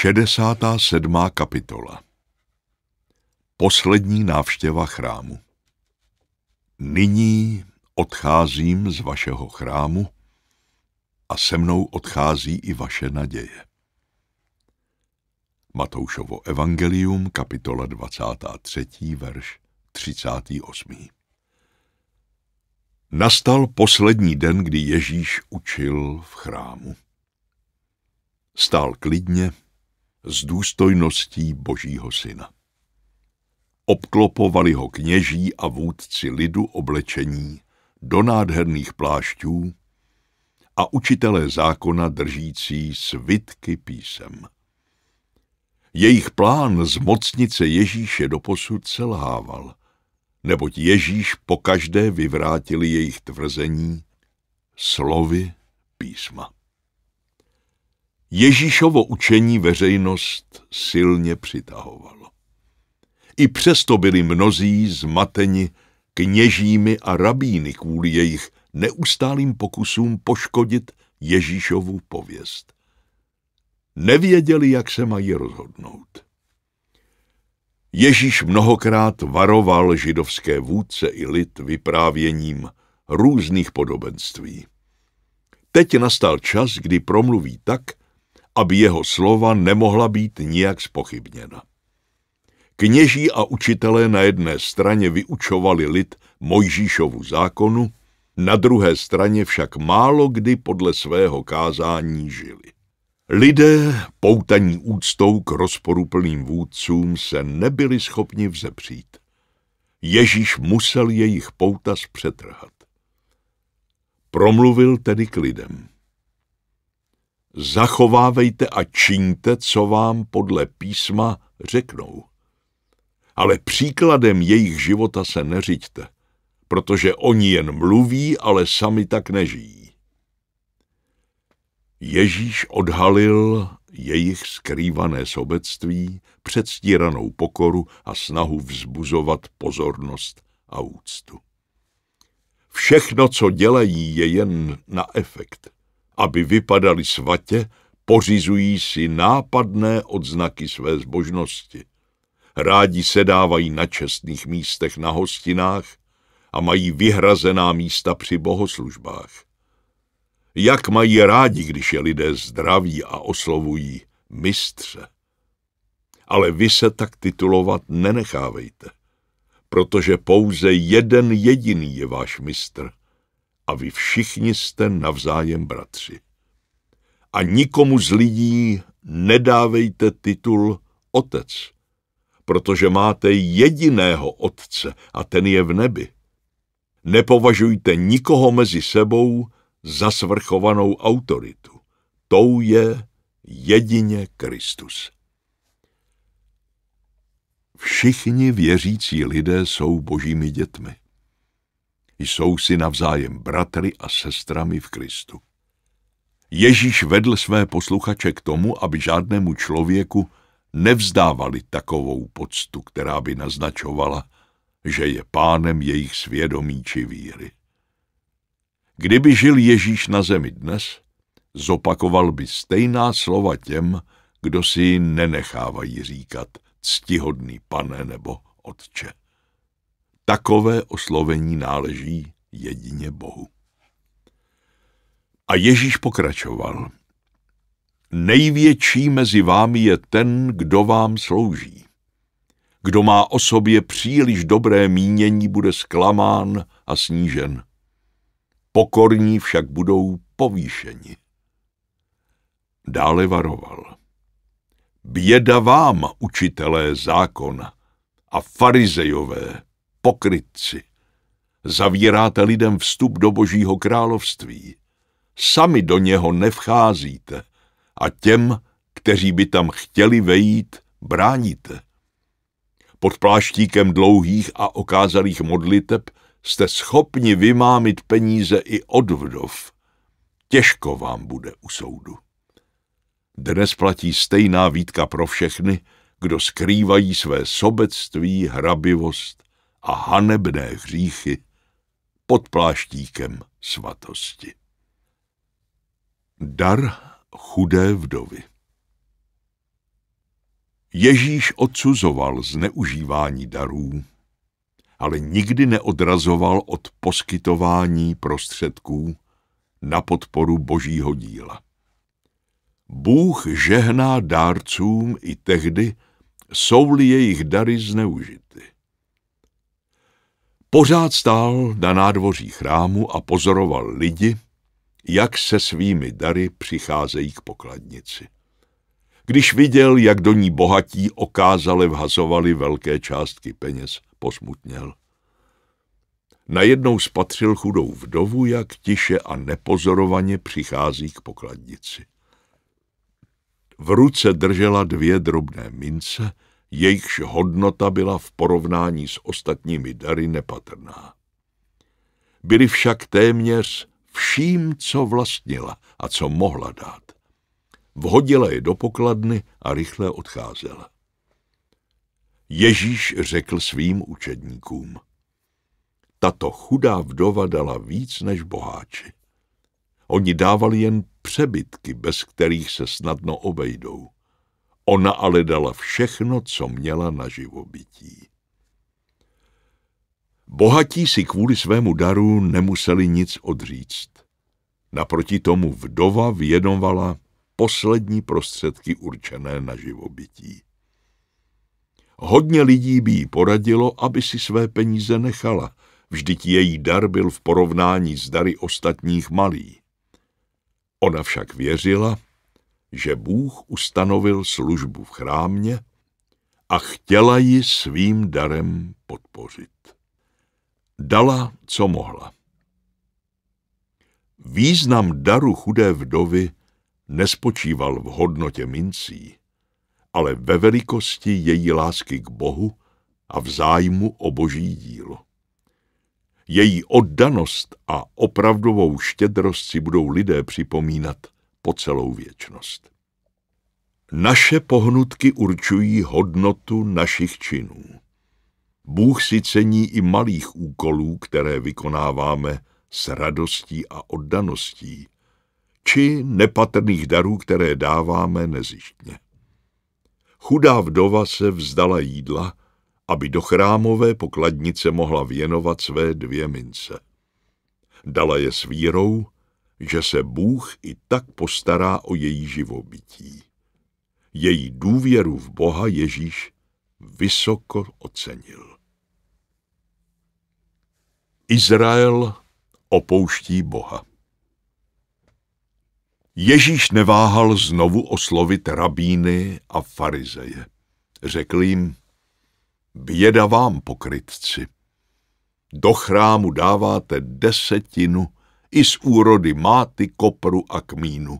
67. kapitola Poslední návštěva chrámu Nyní odcházím z vašeho chrámu a se mnou odchází i vaše naděje. Matoušovo evangelium, kapitola 23, verš 38. Nastal poslední den, kdy Ježíš učil v chrámu. Stál klidně, s důstojností Božího syna. Obklopovali ho kněží a vůdci lidu oblečení do nádherných plášťů a učitelé zákona držící svitky písem. Jejich plán z mocnice Ježíše doposud selhával, neboť Ježíš pokaždé vyvrátili jejich tvrzení slovy písma. Ježíšovo učení veřejnost silně přitahovalo. I přesto byli mnozí zmateni kněžími a rabíny kvůli jejich neustálým pokusům poškodit Ježíšovu pověst. Nevěděli, jak se mají rozhodnout. Ježíš mnohokrát varoval židovské vůdce i lid vyprávěním různých podobenství. Teď nastal čas, kdy promluví tak, aby jeho slova nemohla být nijak spochybněna. Kněží a učitelé na jedné straně vyučovali lid Mojžíšovu zákonu, na druhé straně však málo kdy podle svého kázání žili. Lidé, poutaní úctou k rozporuplným vůdcům, se nebyli schopni vzepřít. Ježíš musel jejich pouta zpřetrhat. Promluvil tedy k lidem zachovávejte a čiňte, co vám podle písma řeknou. Ale příkladem jejich života se neřiďte, protože oni jen mluví, ale sami tak nežijí. Ježíš odhalil jejich skrývané sobectví, předstíranou pokoru a snahu vzbuzovat pozornost a úctu. Všechno, co dělají, je jen na efekt – aby vypadali svatě, pořizují si nápadné odznaky své zbožnosti. Rádi sedávají na čestných místech na hostinách a mají vyhrazená místa při bohoslužbách. Jak mají rádi, když je lidé zdraví a oslovují mistře. Ale vy se tak titulovat nenechávejte, protože pouze jeden jediný je váš mistr a vy všichni jste navzájem bratři. A nikomu z lidí nedávejte titul otec, protože máte jediného otce a ten je v nebi. Nepovažujte nikoho mezi sebou za svrchovanou autoritu. Tou je jedině Kristus. Všichni věřící lidé jsou božími dětmi jsou si navzájem bratry a sestrami v Kristu. Ježíš vedl své posluchače k tomu, aby žádnému člověku nevzdávali takovou poctu, která by naznačovala, že je pánem jejich svědomí či víry. Kdyby žil Ježíš na zemi dnes, zopakoval by stejná slova těm, kdo si ji nenechávají říkat ctihodný pane nebo otče. Takové oslovení náleží jedině Bohu. A Ježíš pokračoval. Největší mezi vámi je ten, kdo vám slouží. Kdo má o sobě příliš dobré mínění, bude zklamán a snížen. Pokorní však budou povýšeni. Dále varoval. Běda vám, učitelé zákona a farizejové, pokrytci. Zavíráte lidem vstup do božího království. Sami do něho nevcházíte a těm, kteří by tam chtěli vejít, bráníte. Pod pláštíkem dlouhých a okázalých modliteb jste schopni vymámit peníze i od vdov. Těžko vám bude u soudu. Dnes platí stejná výtka pro všechny, kdo skrývají své sobectví, hrabivost a hanebné hříchy pod pláštíkem svatosti. Dar chudé vdovy Ježíš odsuzoval zneužívání darů, ale nikdy neodrazoval od poskytování prostředků na podporu božího díla. Bůh žehná dárcům i tehdy, jsou-li jejich dary zneužity. Pořád stál na nádvoří chrámu a pozoroval lidi, jak se svými dary přicházejí k pokladnici. Když viděl, jak do ní bohatí okázale vhazovali velké částky peněz, posmutněl. Najednou spatřil chudou vdovu, jak tiše a nepozorovaně přichází k pokladnici. V ruce držela dvě drobné mince, jejichž hodnota byla v porovnání s ostatními dary nepatrná. Byli však téměř vším, co vlastnila a co mohla dát. Vhodila je do pokladny a rychle odcházela. Ježíš řekl svým učedníkům, tato chudá vdova dala víc než boháči. Oni dávali jen přebytky, bez kterých se snadno obejdou. Ona ale dala všechno, co měla na živobytí. Bohatí si kvůli svému daru nemuseli nic odříct. Naproti tomu vdova vědovala poslední prostředky určené na živobytí. Hodně lidí by jí poradilo, aby si své peníze nechala, vždyť její dar byl v porovnání s dary ostatních malý. Ona však věřila, že Bůh ustanovil službu v chrámě a chtěla ji svým darem podpořit. Dala, co mohla. Význam daru chudé vdovy nespočíval v hodnotě mincí, ale ve velikosti její lásky k Bohu a v zájmu o boží dílo. Její oddanost a opravdovou štědrost si budou lidé připomínat – po celou věčnost. Naše pohnutky určují hodnotu našich činů. Bůh si cení i malých úkolů, které vykonáváme s radostí a oddaností, či nepatrných darů, které dáváme nezištně. Chudá vdova se vzdala jídla, aby do chrámové pokladnice mohla věnovat své dvě mince. Dala je s vírou, že se Bůh i tak postará o její živobytí. Její důvěru v Boha Ježíš vysoko ocenil. Izrael opouští Boha. Ježíš neváhal znovu oslovit rabíny a farizeje. Řekl jim, běda vám, pokrytci. Do chrámu dáváte desetinu i z úrody máty, kopru a kmínu.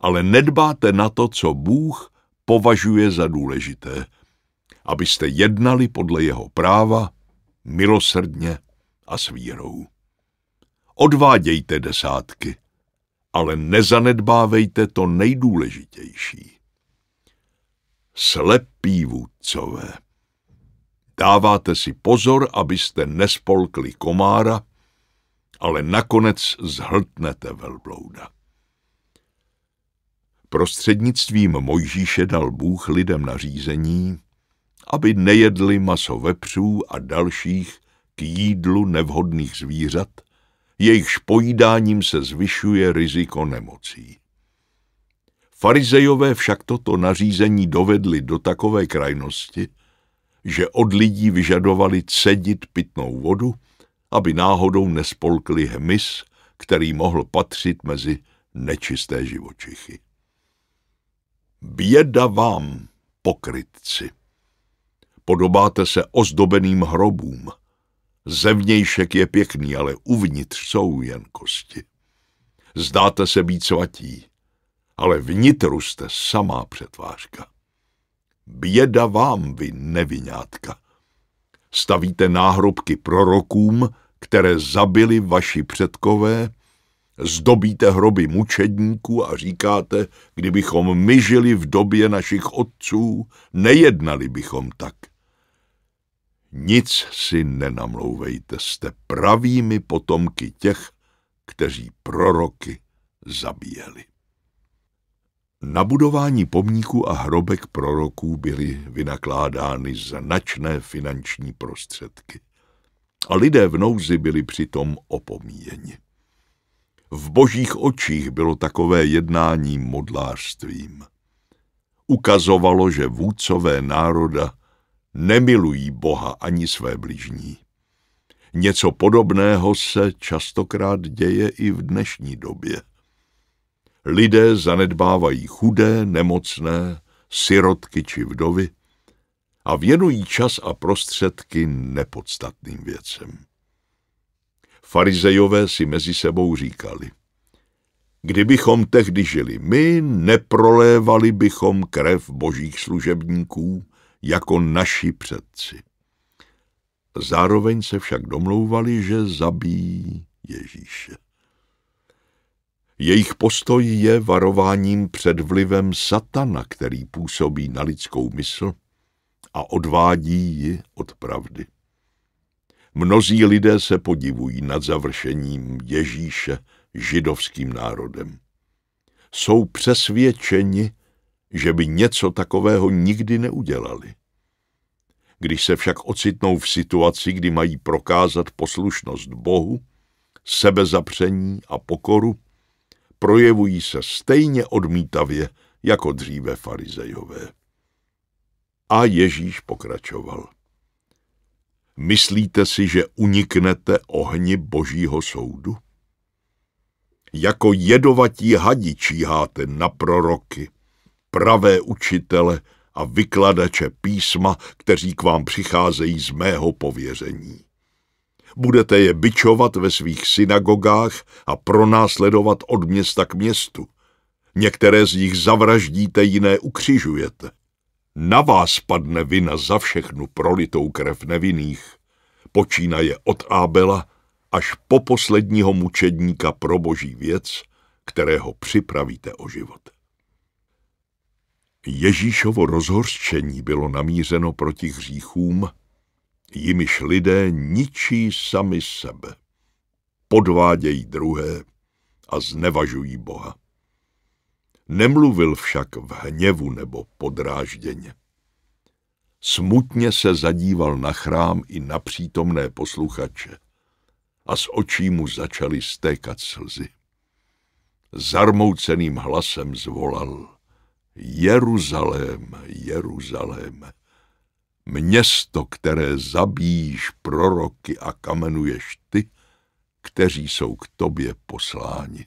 Ale nedbáte na to, co Bůh považuje za důležité, abyste jednali podle jeho práva, milosrdně a s vírou. Odvádějte desátky, ale nezanedbávejte to nejdůležitější. Slepí vůdcové. Dáváte si pozor, abyste nespolkli komára, ale nakonec zhltnete velblouda. Prostřednictvím Mojžíše dal Bůh lidem nařízení, aby nejedli maso vepřů a dalších k jídlu nevhodných zvířat, jejichž pojídáním se zvyšuje riziko nemocí. Farizejové však toto nařízení dovedli do takové krajnosti, že od lidí vyžadovali cedit pitnou vodu, aby náhodou nespolkli hmyz, který mohl patřit mezi nečisté živočichy. Běda vám, pokrytci! Podobáte se ozdobeným hrobům. Zevnějšek je pěkný, ale uvnitř jsou jen kosti. Zdáte se být svatí, ale vnitru jste samá přetvářka. Běda vám, vy nevinátka! Stavíte náhrobky prorokům, které zabili vaši předkové, zdobíte hroby mučedníků a říkáte, kdybychom my žili v době našich otců, nejednali bychom tak. Nic si nenamlouvejte, jste pravými potomky těch, kteří proroky zabíjeli. Na budování pomníků a hrobek proroků byly vynakládány značné finanční prostředky a lidé v nouzi byli přitom opomíjeni. V božích očích bylo takové jednání modlářstvím. Ukazovalo, že vůdcové národa nemilují Boha ani své blížní. Něco podobného se častokrát děje i v dnešní době. Lidé zanedbávají chudé, nemocné, sirotky či vdovy, a věnují čas a prostředky nepodstatným věcem. Farizejové si mezi sebou říkali, kdybychom tehdy žili my, neprolévali bychom krev božích služebníků jako naši předci. Zároveň se však domlouvali, že zabijí Ježíše. Jejich postoj je varováním před vlivem satana, který působí na lidskou mysl a odvádí ji od pravdy. Mnozí lidé se podivují nad završením Ježíše židovským národem. Jsou přesvědčeni, že by něco takového nikdy neudělali. Když se však ocitnou v situaci, kdy mají prokázat poslušnost Bohu, sebezapření a pokoru, projevují se stejně odmítavě jako dříve farizejové. A Ježíš pokračoval. Myslíte si, že uniknete ohni božího soudu? Jako jedovatí hadi číháte na proroky, pravé učitele a vykladače písma, kteří k vám přicházejí z mého pověření. Budete je byčovat ve svých synagogách a pronásledovat od města k městu. Některé z nich zavraždíte, jiné ukřižujete – na vás padne vina za všechnu prolitou krev nevinných, počínaje od Ábela až po posledního mučedníka pro boží věc, kterého připravíte o život. Ježíšovo rozhorčení bylo namířeno proti hříchům, jimiž lidé ničí sami sebe, podvádějí druhé a znevažují Boha. Nemluvil však v hněvu nebo podrážděně. Smutně se zadíval na chrám i na přítomné posluchače a z očí mu začaly stékat slzy. Zarmouceným hlasem zvolal Jeruzalém, Jeruzalém, město, které zabíjíš proroky a kamenuješ ty, kteří jsou k tobě posláni.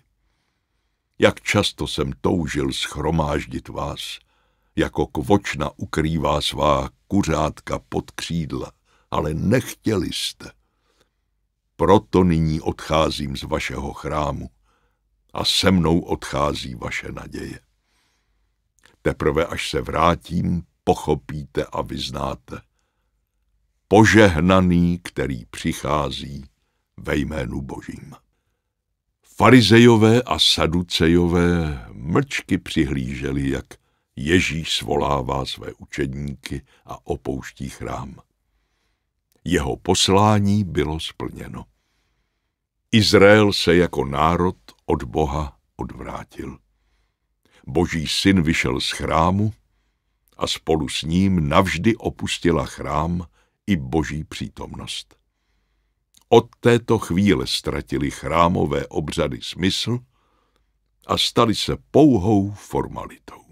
Jak často jsem toužil schromáždit vás, jako kvočna ukrývá svá kuřátka pod křídla, ale nechtěli jste. Proto nyní odcházím z vašeho chrámu a se mnou odchází vaše naděje. Teprve až se vrátím, pochopíte a vyznáte. Požehnaný, který přichází ve jménu Božím. Farizejové a saducejové mlčky přihlíželi, jak Ježíš svolává své učedníky a opouští chrám. Jeho poslání bylo splněno. Izrael se jako národ od Boha odvrátil. Boží syn vyšel z chrámu a spolu s ním navždy opustila chrám i boží přítomnost. Od této chvíle ztratili chrámové obřady smysl a stali se pouhou formalitou.